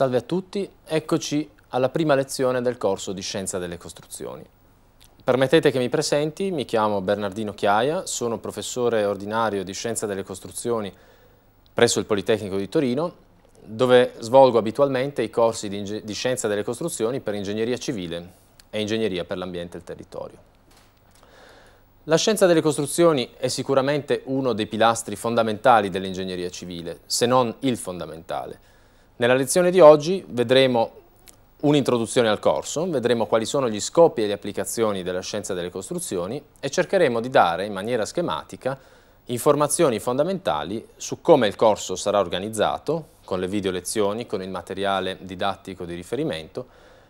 Salve a tutti, eccoci alla prima lezione del corso di Scienza delle Costruzioni. Permettete che mi presenti, mi chiamo Bernardino Chiaia, sono professore ordinario di Scienza delle Costruzioni presso il Politecnico di Torino, dove svolgo abitualmente i corsi di, di Scienza delle Costruzioni per Ingegneria Civile e Ingegneria per l'Ambiente e il Territorio. La scienza delle costruzioni è sicuramente uno dei pilastri fondamentali dell'ingegneria civile, se non il fondamentale, nella lezione di oggi vedremo un'introduzione al corso, vedremo quali sono gli scopi e le applicazioni della scienza delle costruzioni e cercheremo di dare in maniera schematica informazioni fondamentali su come il corso sarà organizzato, con le video lezioni, con il materiale didattico di riferimento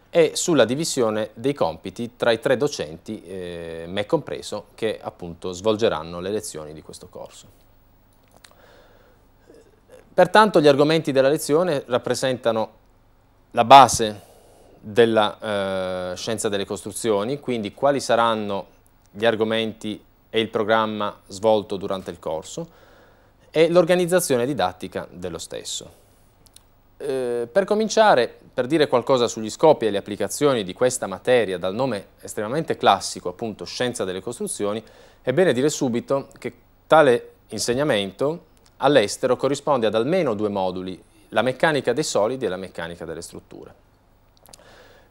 e sulla divisione dei compiti tra i tre docenti, eh, me compreso, che appunto svolgeranno le lezioni di questo corso. Pertanto gli argomenti della lezione rappresentano la base della eh, scienza delle costruzioni, quindi quali saranno gli argomenti e il programma svolto durante il corso e l'organizzazione didattica dello stesso. Eh, per cominciare, per dire qualcosa sugli scopi e le applicazioni di questa materia dal nome estremamente classico, appunto scienza delle costruzioni, è bene dire subito che tale insegnamento all'estero corrisponde ad almeno due moduli, la meccanica dei solidi e la meccanica delle strutture.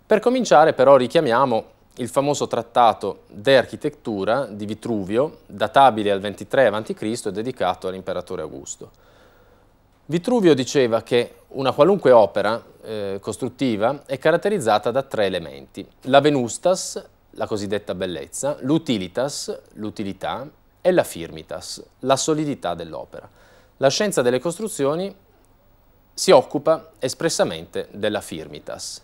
Per cominciare però richiamiamo il famoso trattato De Architettura di Vitruvio, databile al 23 a.C. e dedicato all'imperatore Augusto. Vitruvio diceva che una qualunque opera eh, costruttiva è caratterizzata da tre elementi, la venustas, la cosiddetta bellezza, l'utilitas, l'utilità, e la firmitas, la solidità dell'opera. La scienza delle costruzioni si occupa espressamente della firmitas.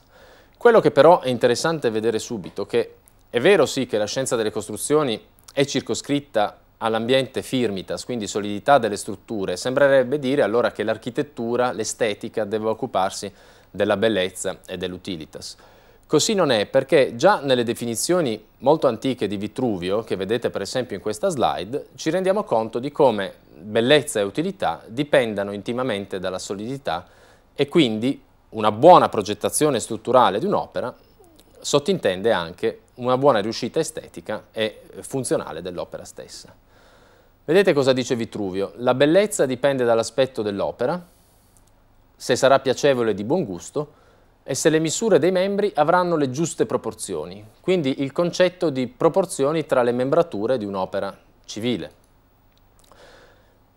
Quello che però è interessante vedere subito è che è vero sì che la scienza delle costruzioni è circoscritta all'ambiente firmitas, quindi solidità delle strutture, sembrerebbe dire allora che l'architettura, l'estetica deve occuparsi della bellezza e dell'utilitas. Così non è perché già nelle definizioni molto antiche di Vitruvio, che vedete per esempio in questa slide, ci rendiamo conto di come bellezza e utilità dipendano intimamente dalla solidità e quindi una buona progettazione strutturale di un'opera sottintende anche una buona riuscita estetica e funzionale dell'opera stessa. Vedete cosa dice Vitruvio? La bellezza dipende dall'aspetto dell'opera, se sarà piacevole e di buon gusto, e se le misure dei membri avranno le giuste proporzioni, quindi il concetto di proporzioni tra le membrature di un'opera civile.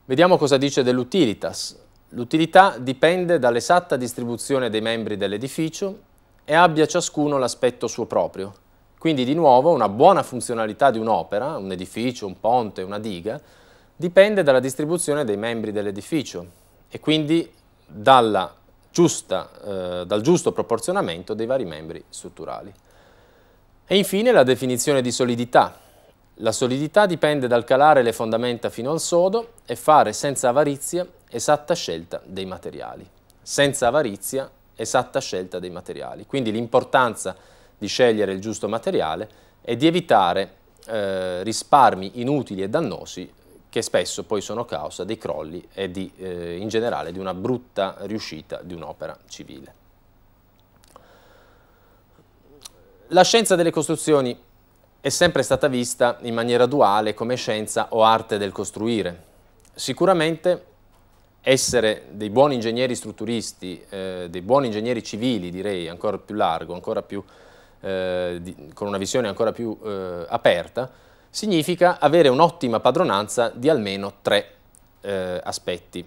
Vediamo cosa dice dell'utilitas. L'utilità dipende dall'esatta distribuzione dei membri dell'edificio e abbia ciascuno l'aspetto suo proprio. Quindi di nuovo una buona funzionalità di un'opera, un edificio, un ponte, una diga, dipende dalla distribuzione dei membri dell'edificio e quindi dalla giusta, eh, dal giusto proporzionamento dei vari membri strutturali. E infine la definizione di solidità. La solidità dipende dal calare le fondamenta fino al sodo e fare senza avarizia esatta scelta dei materiali. Senza avarizia esatta scelta dei materiali. Quindi l'importanza di scegliere il giusto materiale e di evitare eh, risparmi inutili e dannosi che spesso poi sono causa dei crolli e di, eh, in generale di una brutta riuscita di un'opera civile. La scienza delle costruzioni è sempre stata vista in maniera duale come scienza o arte del costruire. Sicuramente essere dei buoni ingegneri strutturisti, eh, dei buoni ingegneri civili direi, ancora più largo, ancora più, eh, di, con una visione ancora più eh, aperta, significa avere un'ottima padronanza di almeno tre eh, aspetti.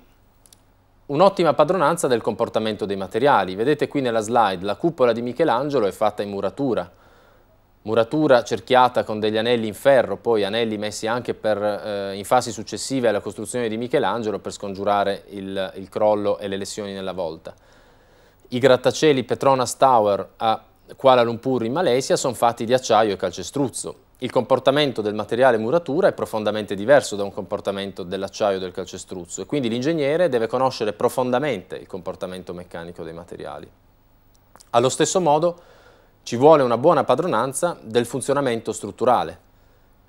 Un'ottima padronanza del comportamento dei materiali. Vedete qui nella slide la cupola di Michelangelo è fatta in muratura, muratura cerchiata con degli anelli in ferro, poi anelli messi anche per, eh, in fasi successive alla costruzione di Michelangelo per scongiurare il, il crollo e le lesioni nella volta. I grattacieli Petronas Tower a Kuala Lumpur in Malesia sono fatti di acciaio e calcestruzzo il comportamento del materiale muratura è profondamente diverso da un comportamento dell'acciaio o del calcestruzzo e quindi l'ingegnere deve conoscere profondamente il comportamento meccanico dei materiali. Allo stesso modo ci vuole una buona padronanza del funzionamento strutturale.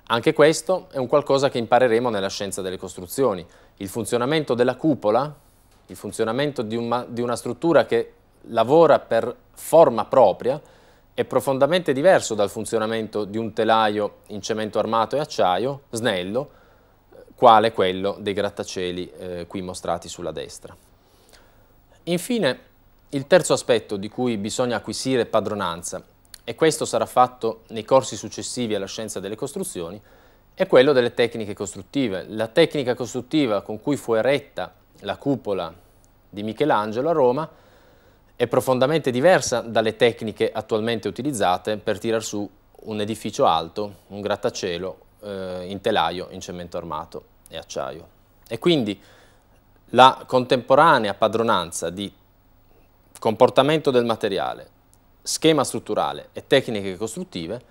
Anche questo è un qualcosa che impareremo nella scienza delle costruzioni. Il funzionamento della cupola, il funzionamento di una, di una struttura che lavora per forma propria, è profondamente diverso dal funzionamento di un telaio in cemento armato e acciaio, snello, quale quello dei grattacieli eh, qui mostrati sulla destra. Infine, il terzo aspetto di cui bisogna acquisire padronanza, e questo sarà fatto nei corsi successivi alla scienza delle costruzioni, è quello delle tecniche costruttive. La tecnica costruttiva con cui fu eretta la cupola di Michelangelo a Roma è profondamente diversa dalle tecniche attualmente utilizzate per tirar su un edificio alto, un grattacielo, eh, in telaio, in cemento armato e acciaio. E quindi la contemporanea padronanza di comportamento del materiale, schema strutturale e tecniche costruttive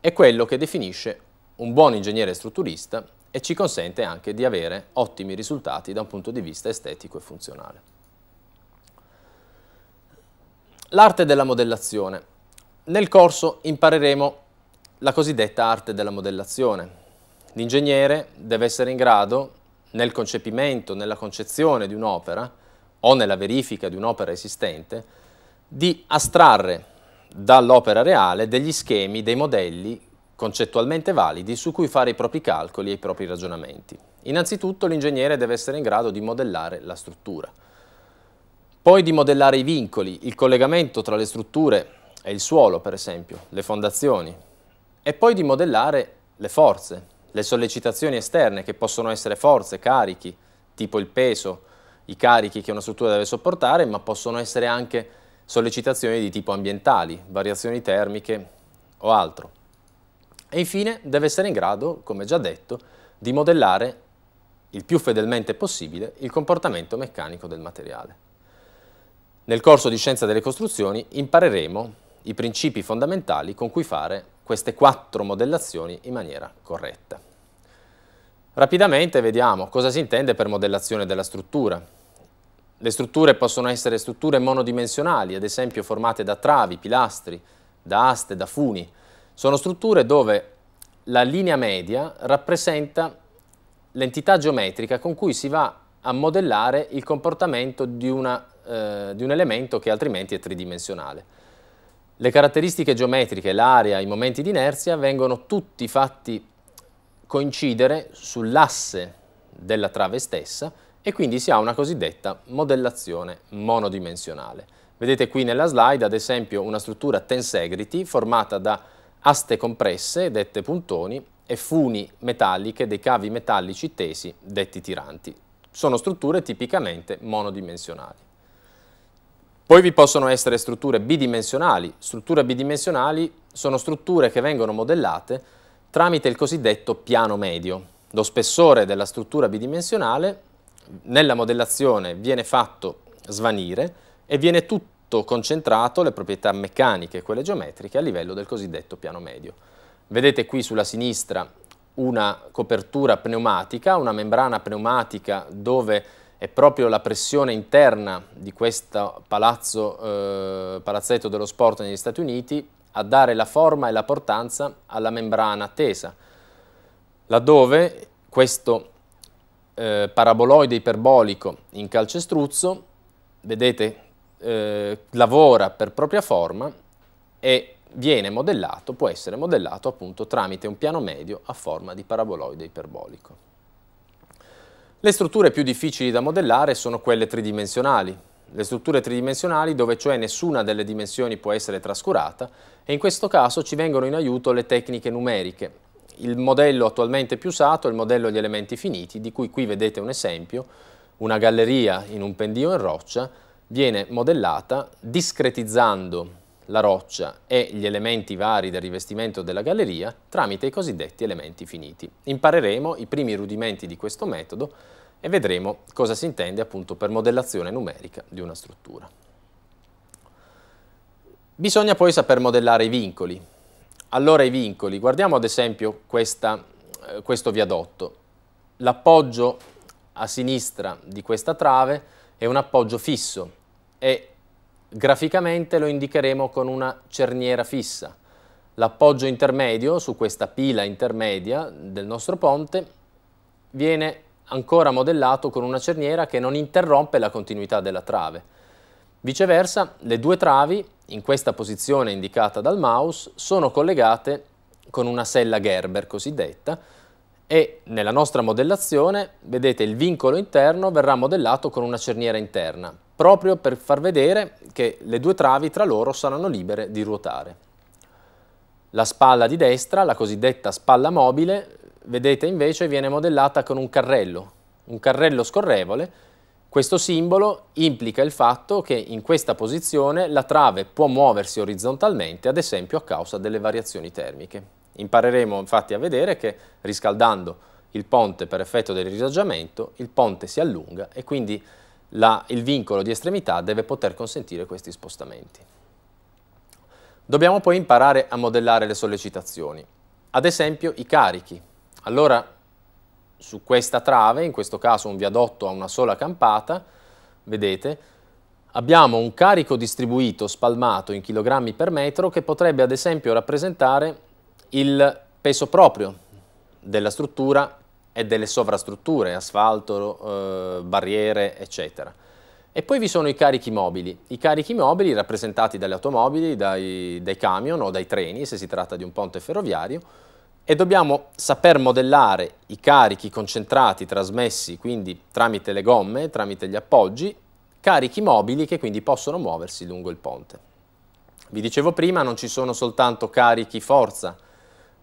è quello che definisce un buon ingegnere strutturista e ci consente anche di avere ottimi risultati da un punto di vista estetico e funzionale. L'arte della modellazione. Nel corso impareremo la cosiddetta arte della modellazione. L'ingegnere deve essere in grado, nel concepimento, nella concezione di un'opera o nella verifica di un'opera esistente, di astrarre dall'opera reale degli schemi, dei modelli concettualmente validi su cui fare i propri calcoli e i propri ragionamenti. Innanzitutto l'ingegnere deve essere in grado di modellare la struttura. Poi di modellare i vincoli, il collegamento tra le strutture e il suolo, per esempio, le fondazioni. E poi di modellare le forze, le sollecitazioni esterne, che possono essere forze, carichi, tipo il peso, i carichi che una struttura deve sopportare, ma possono essere anche sollecitazioni di tipo ambientali, variazioni termiche o altro. E infine deve essere in grado, come già detto, di modellare il più fedelmente possibile il comportamento meccanico del materiale. Nel corso di Scienza delle Costruzioni impareremo i principi fondamentali con cui fare queste quattro modellazioni in maniera corretta. Rapidamente vediamo cosa si intende per modellazione della struttura. Le strutture possono essere strutture monodimensionali, ad esempio formate da travi, pilastri, da aste, da funi. Sono strutture dove la linea media rappresenta l'entità geometrica con cui si va a modellare il comportamento di una struttura eh, di un elemento che altrimenti è tridimensionale. Le caratteristiche geometriche, l'area, i momenti di inerzia vengono tutti fatti coincidere sull'asse della trave stessa e quindi si ha una cosiddetta modellazione monodimensionale. Vedete qui nella slide ad esempio una struttura tensegrity formata da aste compresse, dette puntoni, e funi metalliche dei cavi metallici tesi, detti tiranti. Sono strutture tipicamente monodimensionali. Poi vi possono essere strutture bidimensionali. Strutture bidimensionali sono strutture che vengono modellate tramite il cosiddetto piano medio. Lo spessore della struttura bidimensionale nella modellazione viene fatto svanire e viene tutto concentrato, le proprietà meccaniche e quelle geometriche, a livello del cosiddetto piano medio. Vedete qui sulla sinistra una copertura pneumatica, una membrana pneumatica dove è proprio la pressione interna di questo palazzo, eh, palazzetto dello sport negli Stati Uniti a dare la forma e la portanza alla membrana tesa, laddove questo eh, paraboloide iperbolico in calcestruzzo, vedete, eh, lavora per propria forma e viene modellato, può essere modellato appunto tramite un piano medio a forma di paraboloide iperbolico. Le strutture più difficili da modellare sono quelle tridimensionali, le strutture tridimensionali dove cioè nessuna delle dimensioni può essere trascurata e in questo caso ci vengono in aiuto le tecniche numeriche. Il modello attualmente più usato è il modello agli elementi finiti, di cui qui vedete un esempio, una galleria in un pendio in roccia viene modellata discretizzando la roccia e gli elementi vari del rivestimento della galleria tramite i cosiddetti elementi finiti. Impareremo i primi rudimenti di questo metodo e vedremo cosa si intende appunto per modellazione numerica di una struttura. Bisogna poi saper modellare i vincoli. Allora i vincoli, guardiamo ad esempio questa, eh, questo viadotto. L'appoggio a sinistra di questa trave è un appoggio fisso e Graficamente lo indicheremo con una cerniera fissa. L'appoggio intermedio su questa pila intermedia del nostro ponte viene ancora modellato con una cerniera che non interrompe la continuità della trave. Viceversa, le due travi, in questa posizione indicata dal mouse, sono collegate con una sella Gerber cosiddetta e nella nostra modellazione, vedete, il vincolo interno verrà modellato con una cerniera interna, proprio per far vedere che le due travi tra loro saranno libere di ruotare. La spalla di destra, la cosiddetta spalla mobile, vedete invece viene modellata con un carrello, un carrello scorrevole. Questo simbolo implica il fatto che in questa posizione la trave può muoversi orizzontalmente, ad esempio a causa delle variazioni termiche. Impareremo infatti a vedere che riscaldando il ponte per effetto del risaggiamento il ponte si allunga e quindi la, il vincolo di estremità deve poter consentire questi spostamenti. Dobbiamo poi imparare a modellare le sollecitazioni, ad esempio i carichi. Allora, su questa trave, in questo caso un viadotto a una sola campata, vedete, abbiamo un carico distribuito spalmato in chilogrammi per metro che potrebbe ad esempio rappresentare il peso proprio della struttura e delle sovrastrutture, asfalto, eh, barriere, eccetera. E poi vi sono i carichi mobili, i carichi mobili rappresentati dalle automobili, dai, dai camion o dai treni, se si tratta di un ponte ferroviario, e dobbiamo saper modellare i carichi concentrati, trasmessi quindi tramite le gomme, tramite gli appoggi, carichi mobili che quindi possono muoversi lungo il ponte. Vi dicevo prima, non ci sono soltanto carichi forza,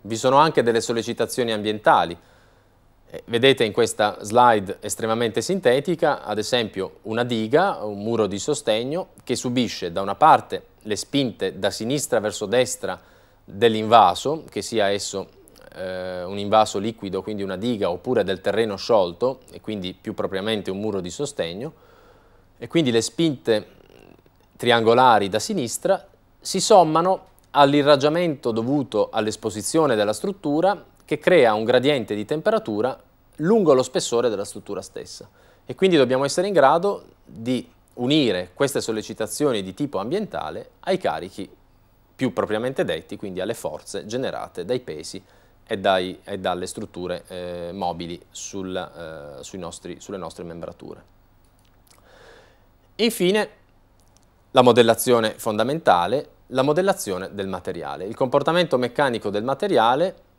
vi sono anche delle sollecitazioni ambientali, eh, vedete in questa slide estremamente sintetica, ad esempio, una diga, un muro di sostegno, che subisce da una parte le spinte da sinistra verso destra dell'invaso, che sia esso eh, un invaso liquido, quindi una diga, oppure del terreno sciolto, e quindi più propriamente un muro di sostegno, e quindi le spinte triangolari da sinistra si sommano all'irraggiamento dovuto all'esposizione della struttura che crea un gradiente di temperatura lungo lo spessore della struttura stessa e quindi dobbiamo essere in grado di unire queste sollecitazioni di tipo ambientale ai carichi più propriamente detti, quindi alle forze generate dai pesi e, dai, e dalle strutture eh, mobili sul, eh, nostri, sulle nostre membrature. Infine, la modellazione fondamentale, la modellazione del materiale. Il comportamento meccanico del materiale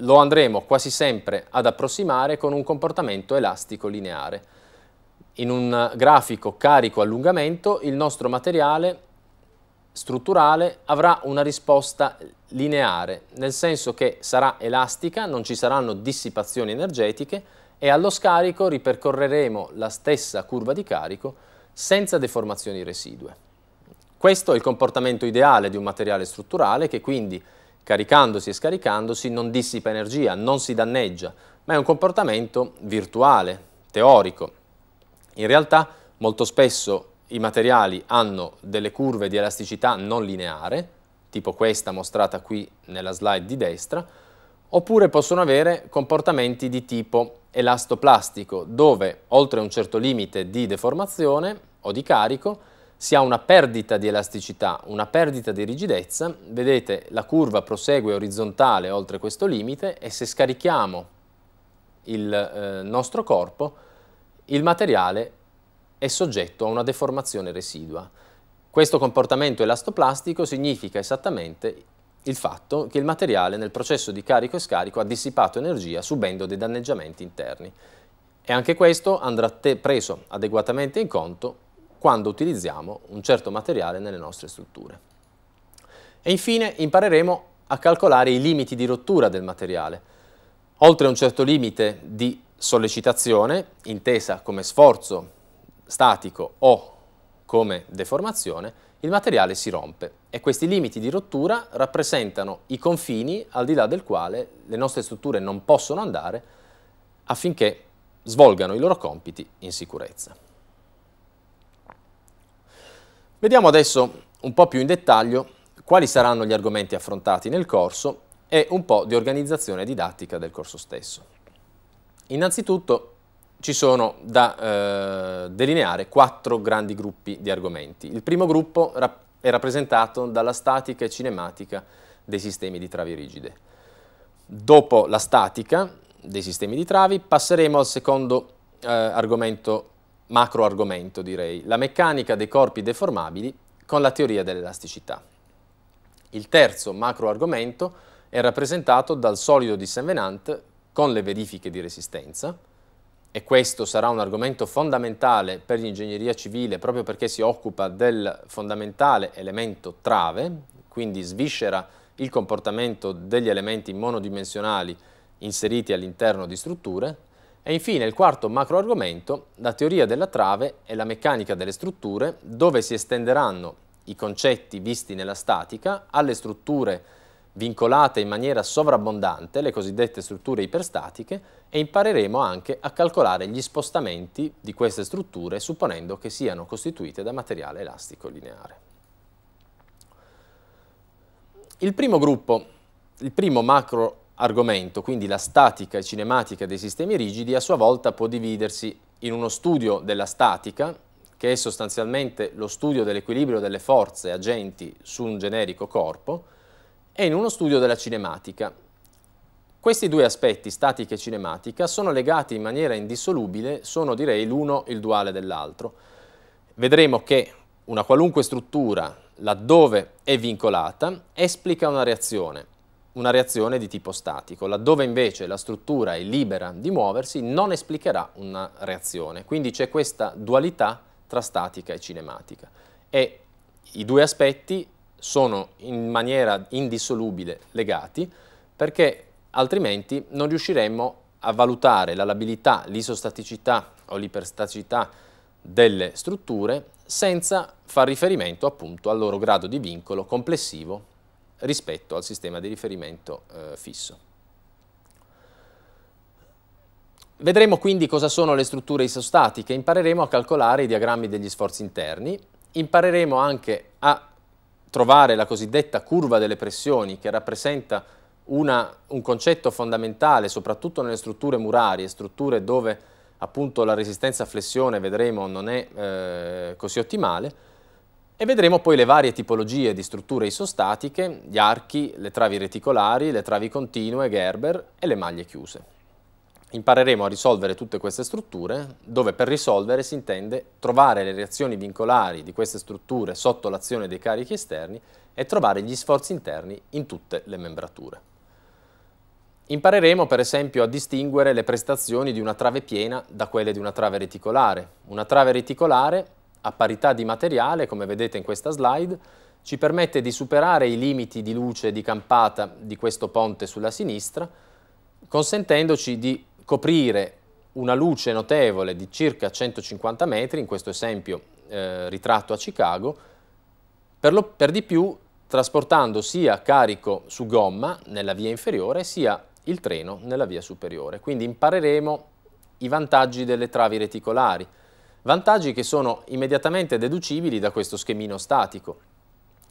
lo andremo quasi sempre ad approssimare con un comportamento elastico lineare. In un grafico carico allungamento il nostro materiale strutturale avrà una risposta lineare, nel senso che sarà elastica, non ci saranno dissipazioni energetiche e allo scarico ripercorreremo la stessa curva di carico senza deformazioni residue. Questo è il comportamento ideale di un materiale strutturale che quindi caricandosi e scaricandosi non dissipa energia, non si danneggia, ma è un comportamento virtuale, teorico. In realtà molto spesso i materiali hanno delle curve di elasticità non lineare, tipo questa mostrata qui nella slide di destra, oppure possono avere comportamenti di tipo elastoplastico, dove oltre un certo limite di deformazione o di carico, si ha una perdita di elasticità, una perdita di rigidezza, vedete la curva prosegue orizzontale oltre questo limite e se scarichiamo il eh, nostro corpo il materiale è soggetto a una deformazione residua. Questo comportamento elastoplastico significa esattamente il fatto che il materiale nel processo di carico e scarico ha dissipato energia subendo dei danneggiamenti interni. E anche questo andrà preso adeguatamente in conto quando utilizziamo un certo materiale nelle nostre strutture. E infine impareremo a calcolare i limiti di rottura del materiale. Oltre a un certo limite di sollecitazione, intesa come sforzo statico o come deformazione, il materiale si rompe e questi limiti di rottura rappresentano i confini al di là del quale le nostre strutture non possono andare affinché svolgano i loro compiti in sicurezza. Vediamo adesso un po' più in dettaglio quali saranno gli argomenti affrontati nel corso e un po' di organizzazione didattica del corso stesso. Innanzitutto ci sono da eh, delineare quattro grandi gruppi di argomenti. Il primo gruppo rap è rappresentato dalla statica e cinematica dei sistemi di travi rigide. Dopo la statica dei sistemi di travi passeremo al secondo eh, argomento macro argomento direi, la meccanica dei corpi deformabili con la teoria dell'elasticità. Il terzo macro argomento è rappresentato dal solido di Saint-Venant con le verifiche di resistenza e questo sarà un argomento fondamentale per l'ingegneria civile proprio perché si occupa del fondamentale elemento trave, quindi sviscera il comportamento degli elementi monodimensionali inseriti all'interno di strutture e infine il quarto macro argomento, la teoria della trave e la meccanica delle strutture, dove si estenderanno i concetti visti nella statica alle strutture vincolate in maniera sovrabbondante, le cosiddette strutture iperstatiche, e impareremo anche a calcolare gli spostamenti di queste strutture supponendo che siano costituite da materiale elastico lineare. Il primo gruppo, il primo macro argomento, quindi la statica e cinematica dei sistemi rigidi a sua volta può dividersi in uno studio della statica, che è sostanzialmente lo studio dell'equilibrio delle forze agenti su un generico corpo, e in uno studio della cinematica. Questi due aspetti, statica e cinematica, sono legati in maniera indissolubile, sono direi l'uno il duale dell'altro. Vedremo che una qualunque struttura, laddove è vincolata, esplica una reazione una reazione di tipo statico, laddove invece la struttura è libera di muoversi non esplicherà una reazione. Quindi c'è questa dualità tra statica e cinematica. E i due aspetti sono in maniera indissolubile legati perché altrimenti non riusciremmo a valutare la labilità, l'isostaticità o l'iperstaticità delle strutture senza far riferimento appunto al loro grado di vincolo complessivo rispetto al sistema di riferimento eh, fisso. Vedremo quindi cosa sono le strutture isostatiche, impareremo a calcolare i diagrammi degli sforzi interni, impareremo anche a trovare la cosiddetta curva delle pressioni che rappresenta una, un concetto fondamentale soprattutto nelle strutture murarie, strutture dove appunto la resistenza a flessione vedremo non è eh, così ottimale, e vedremo poi le varie tipologie di strutture isostatiche, gli archi, le travi reticolari, le travi continue, Gerber e le maglie chiuse. Impareremo a risolvere tutte queste strutture, dove per risolvere si intende trovare le reazioni vincolari di queste strutture sotto l'azione dei carichi esterni e trovare gli sforzi interni in tutte le membrature. Impareremo per esempio a distinguere le prestazioni di una trave piena da quelle di una trave reticolare. Una trave reticolare a parità di materiale, come vedete in questa slide, ci permette di superare i limiti di luce di campata di questo ponte sulla sinistra, consentendoci di coprire una luce notevole di circa 150 metri, in questo esempio eh, ritratto a Chicago, per, lo, per di più trasportando sia carico su gomma nella via inferiore sia il treno nella via superiore. Quindi impareremo i vantaggi delle travi reticolari, Vantaggi che sono immediatamente deducibili da questo schemino statico.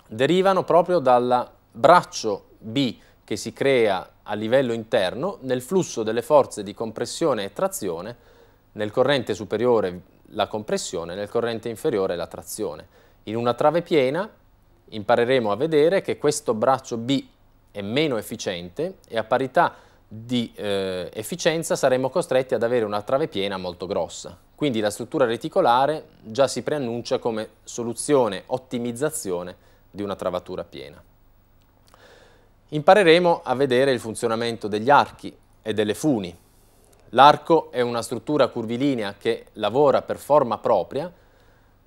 Derivano proprio dal braccio B che si crea a livello interno nel flusso delle forze di compressione e trazione, nel corrente superiore la compressione, nel corrente inferiore la trazione. In una trave piena impareremo a vedere che questo braccio B è meno efficiente e a parità di di eh, efficienza saremmo costretti ad avere una trave piena molto grossa. Quindi la struttura reticolare già si preannuncia come soluzione, ottimizzazione di una travatura piena. Impareremo a vedere il funzionamento degli archi e delle funi. L'arco è una struttura curvilinea che lavora per forma propria,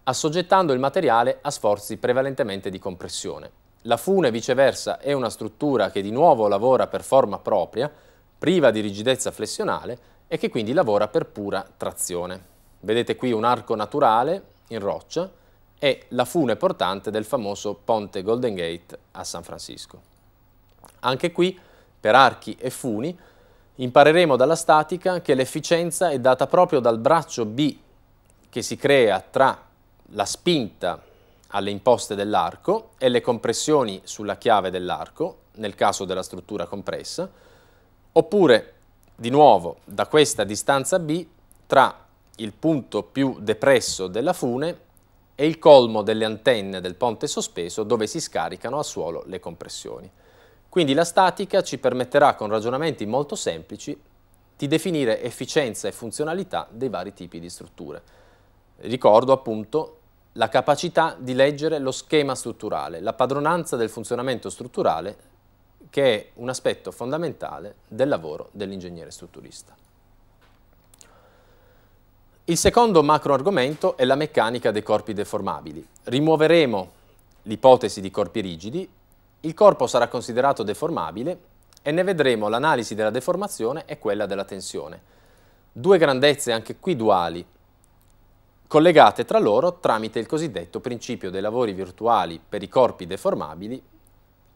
assoggettando il materiale a sforzi prevalentemente di compressione. La fune, viceversa, è una struttura che di nuovo lavora per forma propria, priva di rigidezza flessionale e che quindi lavora per pura trazione. Vedete qui un arco naturale in roccia e la fune portante del famoso ponte Golden Gate a San Francisco. Anche qui, per archi e funi, impareremo dalla statica che l'efficienza è data proprio dal braccio B che si crea tra la spinta alle imposte dell'arco e le compressioni sulla chiave dell'arco, nel caso della struttura compressa, Oppure, di nuovo, da questa distanza B tra il punto più depresso della fune e il colmo delle antenne del ponte sospeso dove si scaricano a suolo le compressioni. Quindi la statica ci permetterà con ragionamenti molto semplici di definire efficienza e funzionalità dei vari tipi di strutture. Ricordo appunto la capacità di leggere lo schema strutturale, la padronanza del funzionamento strutturale che è un aspetto fondamentale del lavoro dell'ingegnere strutturista. Il secondo macro argomento è la meccanica dei corpi deformabili. Rimuoveremo l'ipotesi di corpi rigidi, il corpo sarà considerato deformabile e ne vedremo l'analisi della deformazione e quella della tensione. Due grandezze anche qui duali, collegate tra loro tramite il cosiddetto principio dei lavori virtuali per i corpi deformabili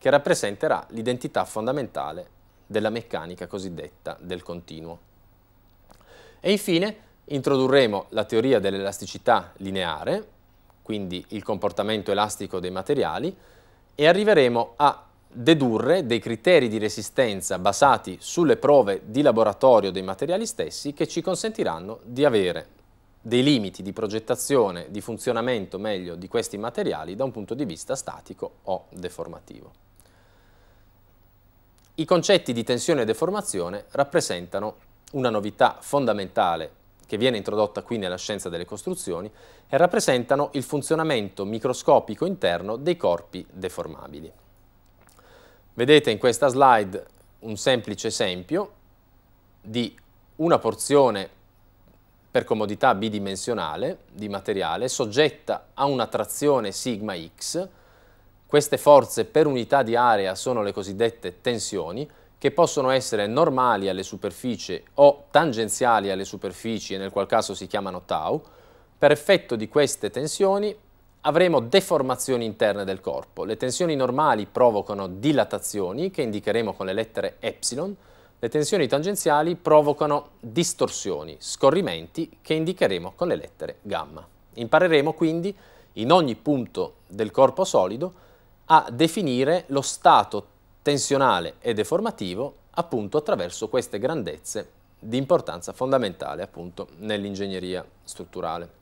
che rappresenterà l'identità fondamentale della meccanica cosiddetta del continuo. E infine introdurremo la teoria dell'elasticità lineare, quindi il comportamento elastico dei materiali, e arriveremo a dedurre dei criteri di resistenza basati sulle prove di laboratorio dei materiali stessi che ci consentiranno di avere dei limiti di progettazione, di funzionamento meglio di questi materiali da un punto di vista statico o deformativo. I concetti di tensione e deformazione rappresentano una novità fondamentale che viene introdotta qui nella scienza delle costruzioni e rappresentano il funzionamento microscopico interno dei corpi deformabili. Vedete in questa slide un semplice esempio di una porzione per comodità bidimensionale di materiale soggetta a una trazione sigma x queste forze per unità di area sono le cosiddette tensioni, che possono essere normali alle superfici o tangenziali alle superfici, e nel qual caso si chiamano tau. Per effetto di queste tensioni avremo deformazioni interne del corpo. Le tensioni normali provocano dilatazioni, che indicheremo con le lettere epsilon, le tensioni tangenziali provocano distorsioni, scorrimenti, che indicheremo con le lettere gamma. Impareremo quindi in ogni punto del corpo solido a definire lo stato tensionale e deformativo appunto attraverso queste grandezze di importanza fondamentale appunto nell'ingegneria strutturale.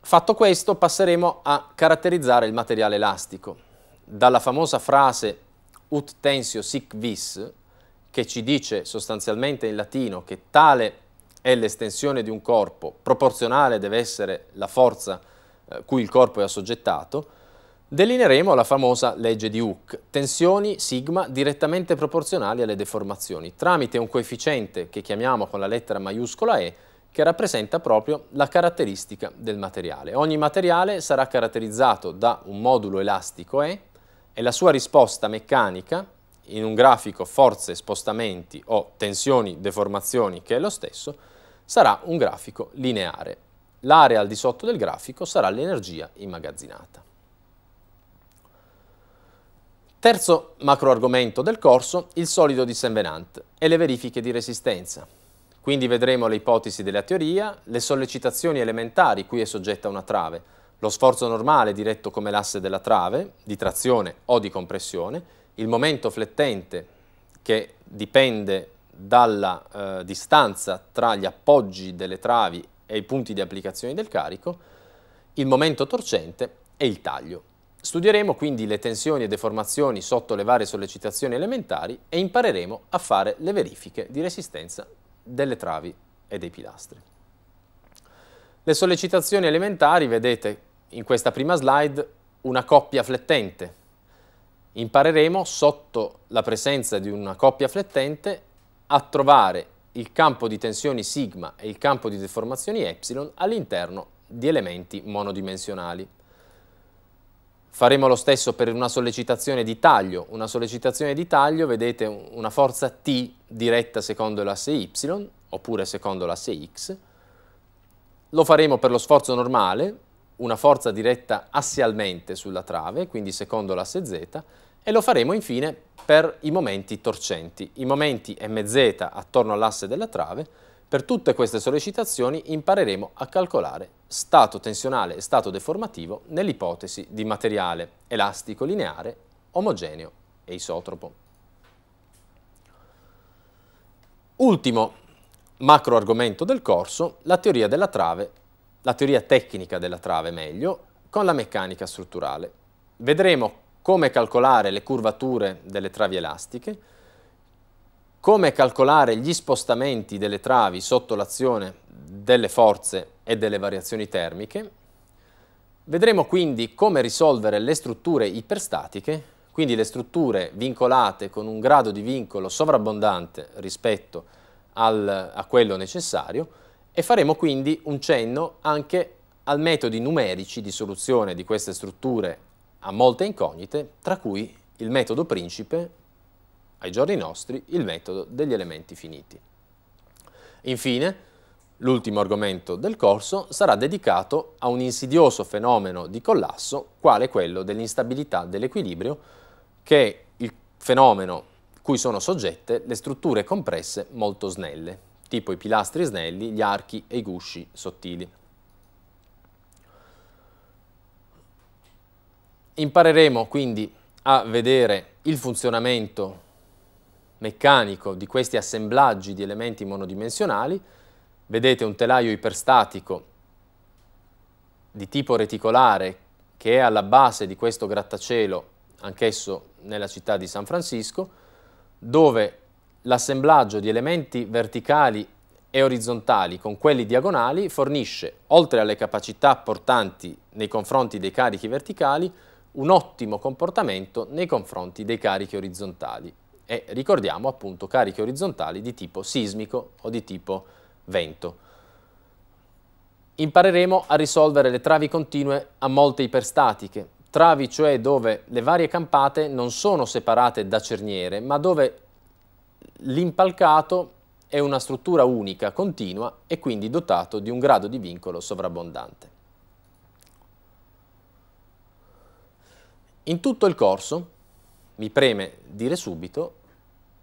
Fatto questo passeremo a caratterizzare il materiale elastico. Dalla famosa frase ut tensio sic vis, che ci dice sostanzialmente in latino che tale è l'estensione di un corpo, proporzionale deve essere la forza eh, cui il corpo è assoggettato, delineeremo la famosa legge di Hooke, tensioni sigma direttamente proporzionali alle deformazioni, tramite un coefficiente che chiamiamo con la lettera maiuscola E, che rappresenta proprio la caratteristica del materiale. Ogni materiale sarà caratterizzato da un modulo elastico E e la sua risposta meccanica in un grafico forze, spostamenti o tensioni, deformazioni, che è lo stesso, sarà un grafico lineare L'area al di sotto del grafico sarà l'energia immagazzinata. Terzo macro argomento del corso, il solido di Saint-Venant e le verifiche di resistenza. Quindi vedremo le ipotesi della teoria, le sollecitazioni elementari cui è soggetta una trave, lo sforzo normale diretto come l'asse della trave, di trazione o di compressione, il momento flettente che dipende dalla eh, distanza tra gli appoggi delle travi e i punti di applicazione del carico, il momento torcente e il taglio. Studieremo quindi le tensioni e deformazioni sotto le varie sollecitazioni elementari e impareremo a fare le verifiche di resistenza delle travi e dei pilastri. Le sollecitazioni elementari, vedete in questa prima slide, una coppia flettente. Impareremo sotto la presenza di una coppia flettente a trovare il campo di tensioni sigma e il campo di deformazioni epsilon all'interno di elementi monodimensionali. Faremo lo stesso per una sollecitazione di taglio. Una sollecitazione di taglio, vedete una forza T diretta secondo l'asse Y oppure secondo l'asse X. Lo faremo per lo sforzo normale, una forza diretta assialmente sulla trave, quindi secondo l'asse Z, e lo faremo infine per i momenti torcenti, i momenti MZ attorno all'asse della trave. Per tutte queste sollecitazioni impareremo a calcolare stato tensionale e stato deformativo nell'ipotesi di materiale elastico lineare, omogeneo e isotropo. Ultimo macro argomento del corso, la teoria della trave, la teoria tecnica della trave meglio, con la meccanica strutturale. Vedremo come calcolare le curvature delle travi elastiche, come calcolare gli spostamenti delle travi sotto l'azione delle forze e delle variazioni termiche. Vedremo quindi come risolvere le strutture iperstatiche, quindi le strutture vincolate con un grado di vincolo sovrabbondante rispetto al, a quello necessario e faremo quindi un cenno anche ai metodi numerici di soluzione di queste strutture ha molte incognite, tra cui il metodo principe, ai giorni nostri, il metodo degli elementi finiti. Infine, l'ultimo argomento del corso sarà dedicato a un insidioso fenomeno di collasso, quale quello dell'instabilità dell'equilibrio, che è il fenomeno cui sono soggette le strutture compresse molto snelle, tipo i pilastri snelli, gli archi e i gusci sottili. Impareremo quindi a vedere il funzionamento meccanico di questi assemblaggi di elementi monodimensionali. Vedete un telaio iperstatico di tipo reticolare che è alla base di questo grattacielo, anch'esso nella città di San Francisco, dove l'assemblaggio di elementi verticali e orizzontali con quelli diagonali fornisce, oltre alle capacità portanti nei confronti dei carichi verticali, un ottimo comportamento nei confronti dei carichi orizzontali e ricordiamo appunto carichi orizzontali di tipo sismico o di tipo vento. Impareremo a risolvere le travi continue a molte iperstatiche, travi cioè dove le varie campate non sono separate da cerniere ma dove l'impalcato è una struttura unica, continua e quindi dotato di un grado di vincolo sovrabbondante. In tutto il corso, mi preme dire subito,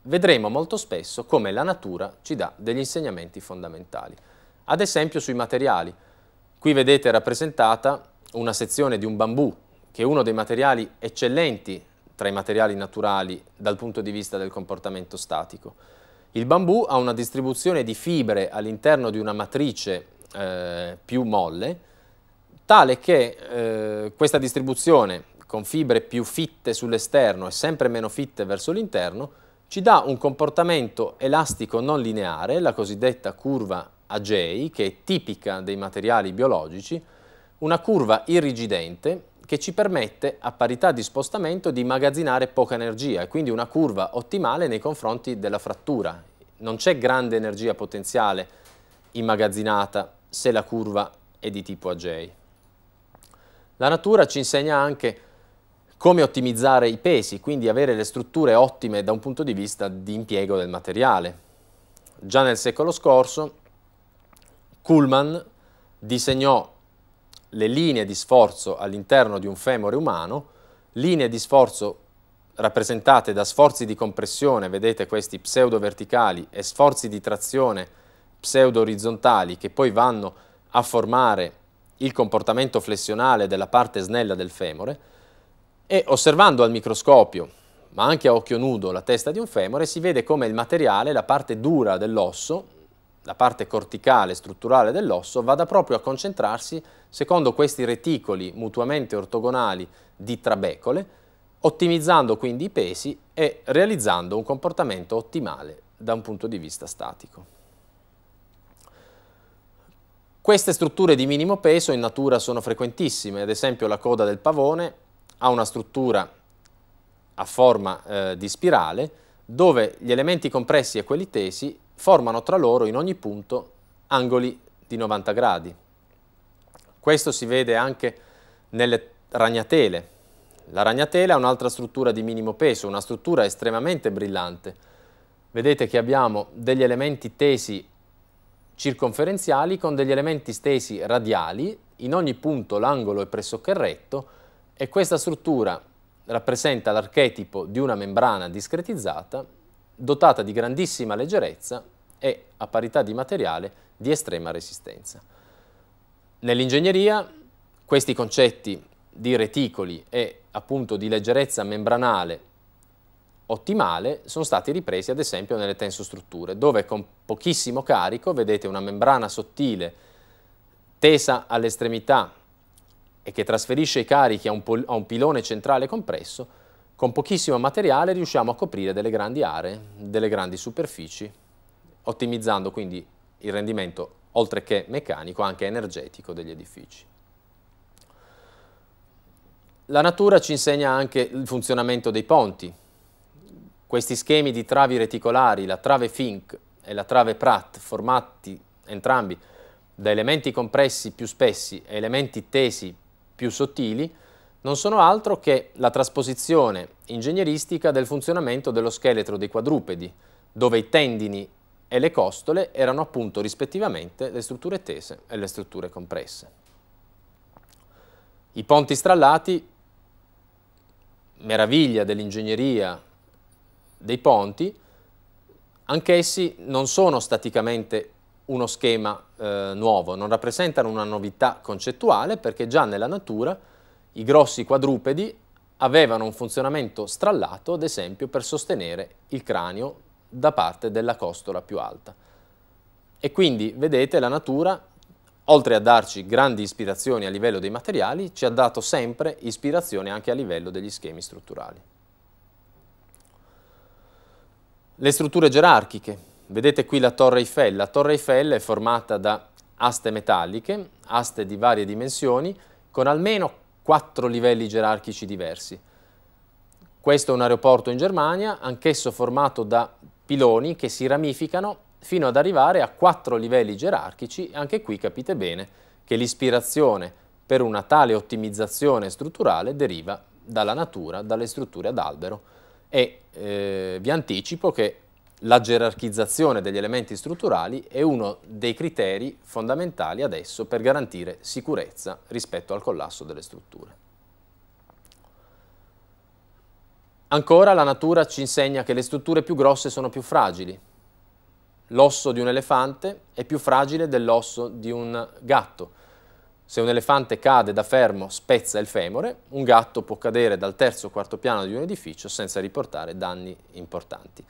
vedremo molto spesso come la natura ci dà degli insegnamenti fondamentali. Ad esempio sui materiali. Qui vedete rappresentata una sezione di un bambù, che è uno dei materiali eccellenti tra i materiali naturali dal punto di vista del comportamento statico. Il bambù ha una distribuzione di fibre all'interno di una matrice eh, più molle, tale che eh, questa distribuzione con fibre più fitte sull'esterno e sempre meno fitte verso l'interno, ci dà un comportamento elastico non lineare, la cosiddetta curva AJ, che è tipica dei materiali biologici, una curva irrigidente che ci permette a parità di spostamento di immagazzinare poca energia e quindi una curva ottimale nei confronti della frattura. Non c'è grande energia potenziale immagazzinata se la curva è di tipo AJ. La natura ci insegna anche come ottimizzare i pesi, quindi avere le strutture ottime da un punto di vista di impiego del materiale. Già nel secolo scorso Kuhlmann disegnò le linee di sforzo all'interno di un femore umano, linee di sforzo rappresentate da sforzi di compressione, vedete questi pseudo-verticali, e sforzi di trazione pseudo-orizzontali che poi vanno a formare il comportamento flessionale della parte snella del femore, e osservando al microscopio, ma anche a occhio nudo, la testa di un femore, si vede come il materiale, la parte dura dell'osso, la parte corticale strutturale dell'osso, vada proprio a concentrarsi secondo questi reticoli mutuamente ortogonali di trabecole, ottimizzando quindi i pesi e realizzando un comportamento ottimale da un punto di vista statico. Queste strutture di minimo peso in natura sono frequentissime, ad esempio la coda del pavone ha una struttura a forma eh, di spirale dove gli elementi compressi e quelli tesi formano tra loro in ogni punto angoli di 90 gradi. Questo si vede anche nelle ragnatele. La ragnatela ha un'altra struttura di minimo peso, una struttura estremamente brillante. Vedete che abbiamo degli elementi tesi circonferenziali con degli elementi stesi radiali, in ogni punto l'angolo è pressoché retto e questa struttura rappresenta l'archetipo di una membrana discretizzata dotata di grandissima leggerezza e, a parità di materiale, di estrema resistenza. Nell'ingegneria questi concetti di reticoli e appunto di leggerezza membranale ottimale sono stati ripresi ad esempio nelle tensostrutture, dove con pochissimo carico vedete una membrana sottile tesa all'estremità e che trasferisce i carichi a un, a un pilone centrale compresso, con pochissimo materiale riusciamo a coprire delle grandi aree, delle grandi superfici, ottimizzando quindi il rendimento, oltre che meccanico, anche energetico degli edifici. La natura ci insegna anche il funzionamento dei ponti. Questi schemi di travi reticolari, la trave Fink e la trave Pratt, formati entrambi da elementi compressi più spessi e elementi tesi più sottili, non sono altro che la trasposizione ingegneristica del funzionamento dello scheletro dei quadrupedi, dove i tendini e le costole erano appunto rispettivamente le strutture tese e le strutture compresse. I ponti strallati, meraviglia dell'ingegneria dei ponti, anch'essi non sono staticamente uno schema eh, nuovo, non rappresentano una novità concettuale perché già nella natura i grossi quadrupedi avevano un funzionamento strallato, ad esempio, per sostenere il cranio da parte della costola più alta. E quindi, vedete, la natura, oltre a darci grandi ispirazioni a livello dei materiali, ci ha dato sempre ispirazioni anche a livello degli schemi strutturali. Le strutture gerarchiche, Vedete qui la Torre Eiffel. La Torre Eiffel è formata da aste metalliche, aste di varie dimensioni, con almeno quattro livelli gerarchici diversi. Questo è un aeroporto in Germania, anch'esso formato da piloni che si ramificano fino ad arrivare a quattro livelli gerarchici. Anche qui capite bene che l'ispirazione per una tale ottimizzazione strutturale deriva dalla natura, dalle strutture ad albero. E eh, vi anticipo che la gerarchizzazione degli elementi strutturali è uno dei criteri fondamentali adesso per garantire sicurezza rispetto al collasso delle strutture. Ancora la natura ci insegna che le strutture più grosse sono più fragili. L'osso di un elefante è più fragile dell'osso di un gatto. Se un elefante cade da fermo spezza il femore, un gatto può cadere dal terzo o quarto piano di un edificio senza riportare danni importanti.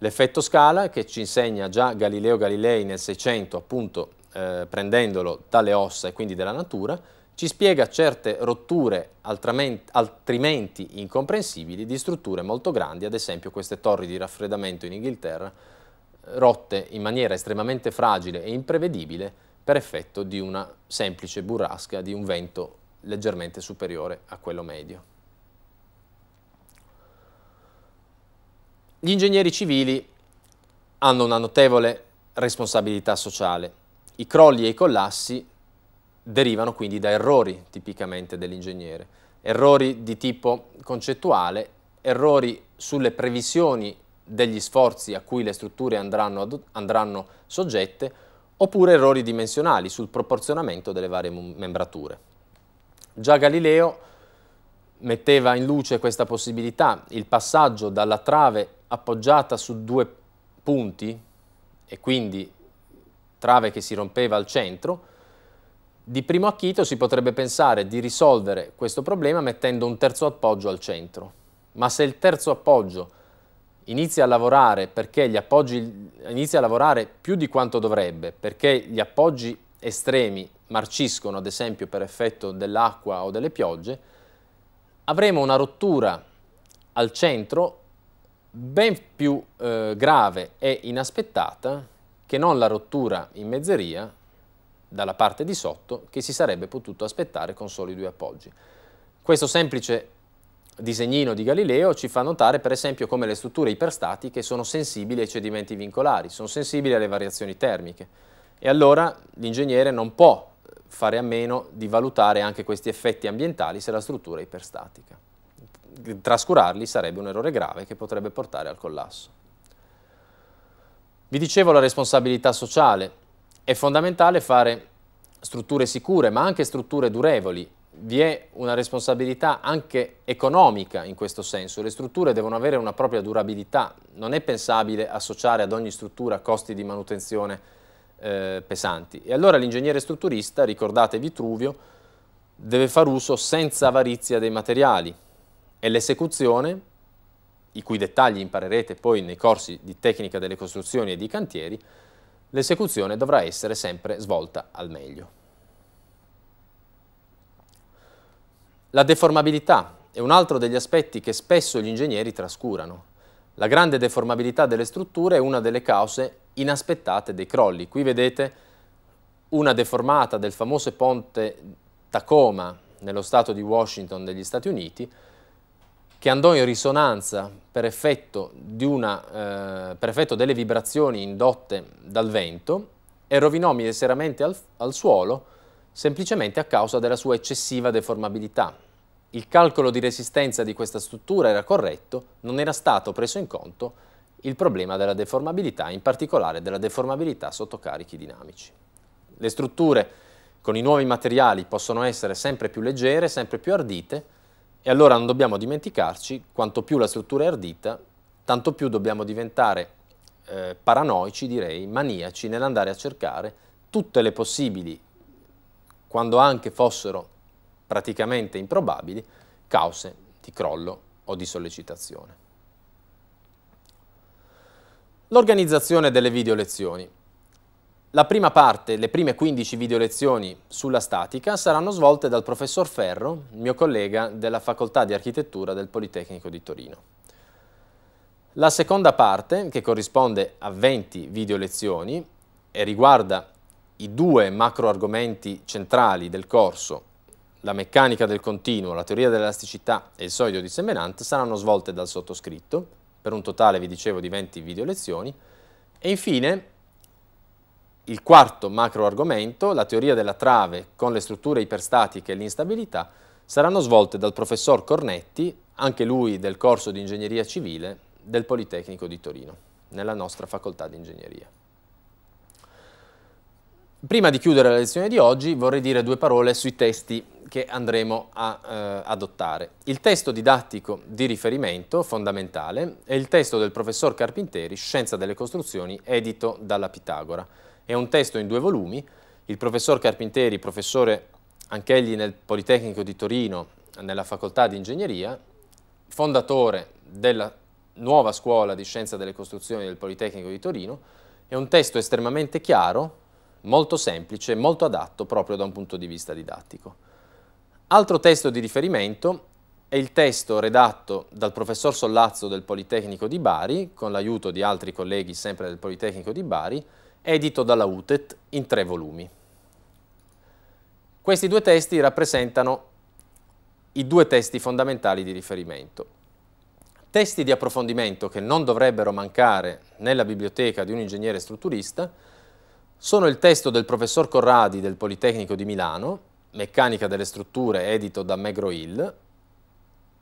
L'effetto scala che ci insegna già Galileo Galilei nel 600, appunto eh, prendendolo dalle ossa e quindi dalla natura, ci spiega certe rotture altrimenti incomprensibili di strutture molto grandi, ad esempio queste torri di raffreddamento in Inghilterra, rotte in maniera estremamente fragile e imprevedibile per effetto di una semplice burrasca di un vento leggermente superiore a quello medio. Gli ingegneri civili hanno una notevole responsabilità sociale. I crolli e i collassi derivano quindi da errori tipicamente dell'ingegnere, errori di tipo concettuale, errori sulle previsioni degli sforzi a cui le strutture andranno, andranno soggette, oppure errori dimensionali sul proporzionamento delle varie membrature. Già Galileo metteva in luce questa possibilità, il passaggio dalla trave appoggiata su due punti e quindi trave che si rompeva al centro, di primo acchito si potrebbe pensare di risolvere questo problema mettendo un terzo appoggio al centro. Ma se il terzo appoggio inizia a lavorare perché gli appoggi inizia a lavorare più di quanto dovrebbe, perché gli appoggi estremi marciscono, ad esempio per effetto dell'acqua o delle piogge, avremo una rottura al centro ben più eh, grave e inaspettata che non la rottura in mezzeria dalla parte di sotto che si sarebbe potuto aspettare con soli due appoggi. Questo semplice disegnino di Galileo ci fa notare per esempio come le strutture iperstatiche sono sensibili ai cedimenti vincolari, sono sensibili alle variazioni termiche e allora l'ingegnere non può fare a meno di valutare anche questi effetti ambientali se la struttura è iperstatica trascurarli sarebbe un errore grave che potrebbe portare al collasso. Vi dicevo la responsabilità sociale, è fondamentale fare strutture sicure ma anche strutture durevoli, vi è una responsabilità anche economica in questo senso, le strutture devono avere una propria durabilità, non è pensabile associare ad ogni struttura costi di manutenzione eh, pesanti e allora l'ingegnere strutturista, ricordate Vitruvio, deve far uso senza avarizia dei materiali, e l'esecuzione, i cui dettagli imparerete poi nei corsi di tecnica delle costruzioni e di cantieri, l'esecuzione dovrà essere sempre svolta al meglio. La deformabilità è un altro degli aspetti che spesso gli ingegneri trascurano. La grande deformabilità delle strutture è una delle cause inaspettate dei crolli. Qui vedete una deformata del famoso ponte Tacoma nello stato di Washington degli Stati Uniti, che andò in risonanza per effetto, una, eh, per effetto delle vibrazioni indotte dal vento e rovinò miseramente al, al suolo semplicemente a causa della sua eccessiva deformabilità. Il calcolo di resistenza di questa struttura era corretto, non era stato preso in conto il problema della deformabilità, in particolare della deformabilità sotto carichi dinamici. Le strutture con i nuovi materiali possono essere sempre più leggere, sempre più ardite, e allora non dobbiamo dimenticarci, quanto più la struttura è ardita, tanto più dobbiamo diventare eh, paranoici, direi, maniaci nell'andare a cercare tutte le possibili, quando anche fossero praticamente improbabili, cause di crollo o di sollecitazione. L'organizzazione delle video lezioni. La prima parte, le prime 15 video lezioni sulla statica, saranno svolte dal professor Ferro, mio collega della Facoltà di Architettura del Politecnico di Torino. La seconda parte, che corrisponde a 20 video lezioni e riguarda i due macro argomenti centrali del corso, la meccanica del continuo, la teoria dell'elasticità e il solido di Semenant, saranno svolte dal sottoscritto, per un totale, vi dicevo, di 20 video lezioni, e infine il quarto macro argomento, la teoria della trave con le strutture iperstatiche e l'instabilità, saranno svolte dal professor Cornetti, anche lui del corso di ingegneria civile del Politecnico di Torino, nella nostra facoltà di ingegneria. Prima di chiudere la lezione di oggi vorrei dire due parole sui testi che andremo a eh, adottare. Il testo didattico di riferimento fondamentale è il testo del professor Carpinteri, Scienza delle costruzioni, edito dalla Pitagora. È un testo in due volumi. Il professor Carpinteri, professore anch'egli nel Politecnico di Torino, nella facoltà di ingegneria, fondatore della nuova scuola di scienza delle costruzioni del Politecnico di Torino, è un testo estremamente chiaro, molto semplice, molto adatto proprio da un punto di vista didattico. Altro testo di riferimento è il testo redatto dal professor Sollazzo del Politecnico di Bari, con l'aiuto di altri colleghi sempre del Politecnico di Bari, edito dalla UTET in tre volumi. Questi due testi rappresentano i due testi fondamentali di riferimento. Testi di approfondimento che non dovrebbero mancare nella biblioteca di un ingegnere strutturista sono il testo del professor Corradi del Politecnico di Milano, Meccanica delle strutture, edito da Megro Hill,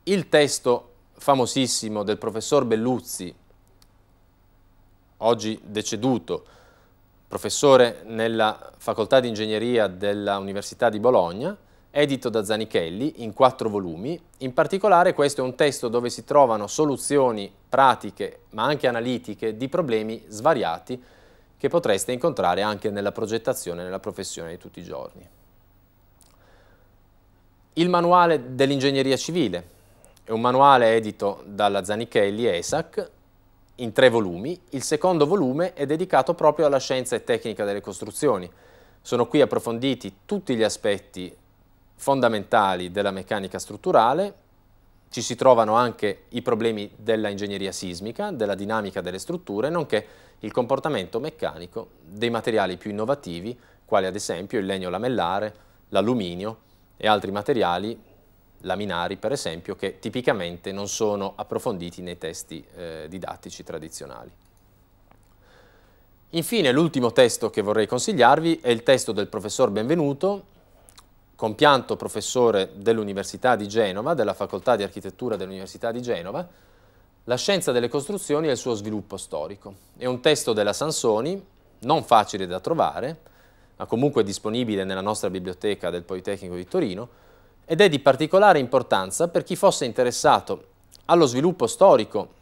il testo famosissimo del professor Belluzzi, oggi deceduto, professore nella facoltà di ingegneria dell'Università di Bologna, edito da Zanichelli in quattro volumi. In particolare questo è un testo dove si trovano soluzioni pratiche ma anche analitiche di problemi svariati che potreste incontrare anche nella progettazione, nella professione di tutti i giorni. Il manuale dell'ingegneria civile è un manuale edito dalla Zanichelli ESAC in tre volumi, il secondo volume è dedicato proprio alla scienza e tecnica delle costruzioni. Sono qui approfonditi tutti gli aspetti fondamentali della meccanica strutturale, ci si trovano anche i problemi della ingegneria sismica, della dinamica delle strutture, nonché il comportamento meccanico dei materiali più innovativi, quali ad esempio il legno lamellare, l'alluminio e altri materiali laminari per esempio, che tipicamente non sono approfonditi nei testi eh, didattici tradizionali. Infine l'ultimo testo che vorrei consigliarvi è il testo del professor Benvenuto, compianto professore dell'Università di Genova, della Facoltà di Architettura dell'Università di Genova, La scienza delle costruzioni e il suo sviluppo storico. È un testo della Sansoni, non facile da trovare, ma comunque disponibile nella nostra biblioteca del Politecnico di Torino, ed è di particolare importanza per chi fosse interessato allo sviluppo storico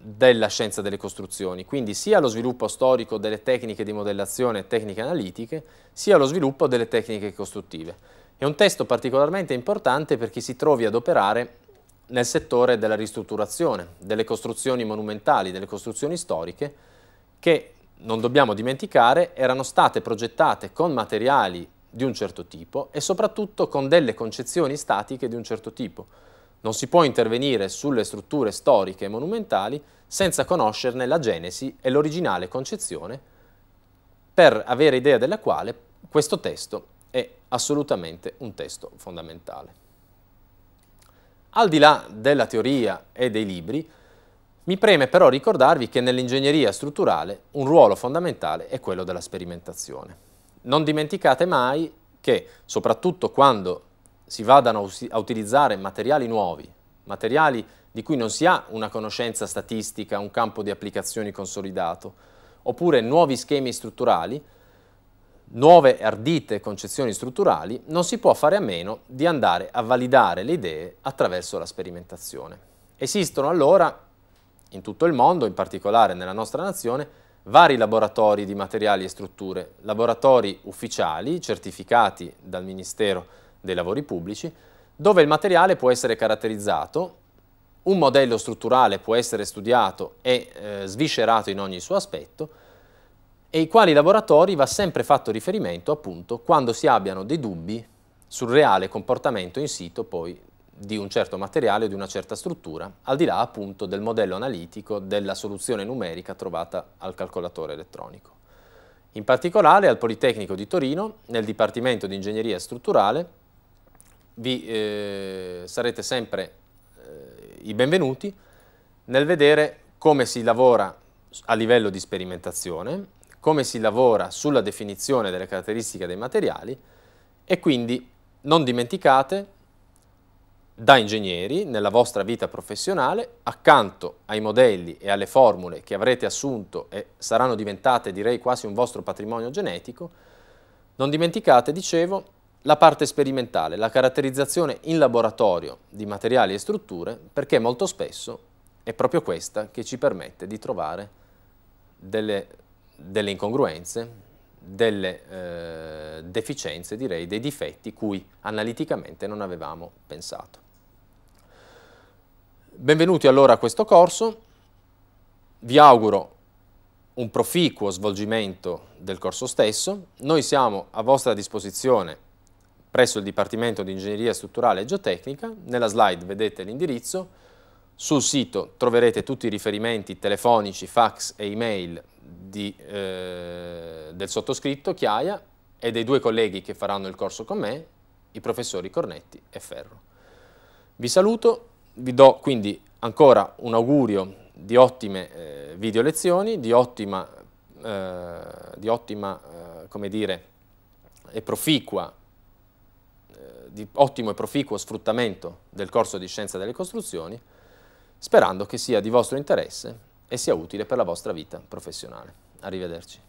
della scienza delle costruzioni, quindi sia allo sviluppo storico delle tecniche di modellazione e tecniche analitiche, sia allo sviluppo delle tecniche costruttive. È un testo particolarmente importante per chi si trovi ad operare nel settore della ristrutturazione, delle costruzioni monumentali, delle costruzioni storiche, che non dobbiamo dimenticare erano state progettate con materiali di un certo tipo e soprattutto con delle concezioni statiche di un certo tipo. Non si può intervenire sulle strutture storiche e monumentali senza conoscerne la genesi e l'originale concezione per avere idea della quale questo testo è assolutamente un testo fondamentale. Al di là della teoria e dei libri, mi preme però ricordarvi che nell'ingegneria strutturale un ruolo fondamentale è quello della sperimentazione. Non dimenticate mai che, soprattutto quando si vadano a utilizzare materiali nuovi, materiali di cui non si ha una conoscenza statistica, un campo di applicazioni consolidato, oppure nuovi schemi strutturali, nuove ardite concezioni strutturali, non si può fare a meno di andare a validare le idee attraverso la sperimentazione. Esistono allora, in tutto il mondo, in particolare nella nostra nazione, vari laboratori di materiali e strutture, laboratori ufficiali certificati dal Ministero dei Lavori Pubblici, dove il materiale può essere caratterizzato, un modello strutturale può essere studiato e eh, sviscerato in ogni suo aspetto, e i quali laboratori va sempre fatto riferimento appunto quando si abbiano dei dubbi sul reale comportamento in sito poi di un certo materiale o di una certa struttura, al di là appunto del modello analitico della soluzione numerica trovata al calcolatore elettronico. In particolare al Politecnico di Torino, nel Dipartimento di Ingegneria Strutturale, vi eh, sarete sempre eh, i benvenuti nel vedere come si lavora a livello di sperimentazione, come si lavora sulla definizione delle caratteristiche dei materiali e quindi non dimenticate da ingegneri nella vostra vita professionale, accanto ai modelli e alle formule che avrete assunto e saranno diventate direi quasi un vostro patrimonio genetico, non dimenticate, dicevo, la parte sperimentale, la caratterizzazione in laboratorio di materiali e strutture, perché molto spesso è proprio questa che ci permette di trovare delle, delle incongruenze, delle eh, deficienze, direi, dei difetti cui analiticamente non avevamo pensato. Benvenuti allora a questo corso, vi auguro un proficuo svolgimento del corso stesso, noi siamo a vostra disposizione presso il Dipartimento di Ingegneria Strutturale e Geotecnica, nella slide vedete l'indirizzo, sul sito troverete tutti i riferimenti telefonici, fax e email di, eh, del sottoscritto Chiaia e dei due colleghi che faranno il corso con me, i professori Cornetti e Ferro. Vi saluto vi do quindi ancora un augurio di ottime eh, video lezioni, di ottima, eh, di ottima eh, come dire, e proficua, eh, di ottimo e proficuo sfruttamento del corso di Scienza delle Costruzioni, sperando che sia di vostro interesse e sia utile per la vostra vita professionale. Arrivederci.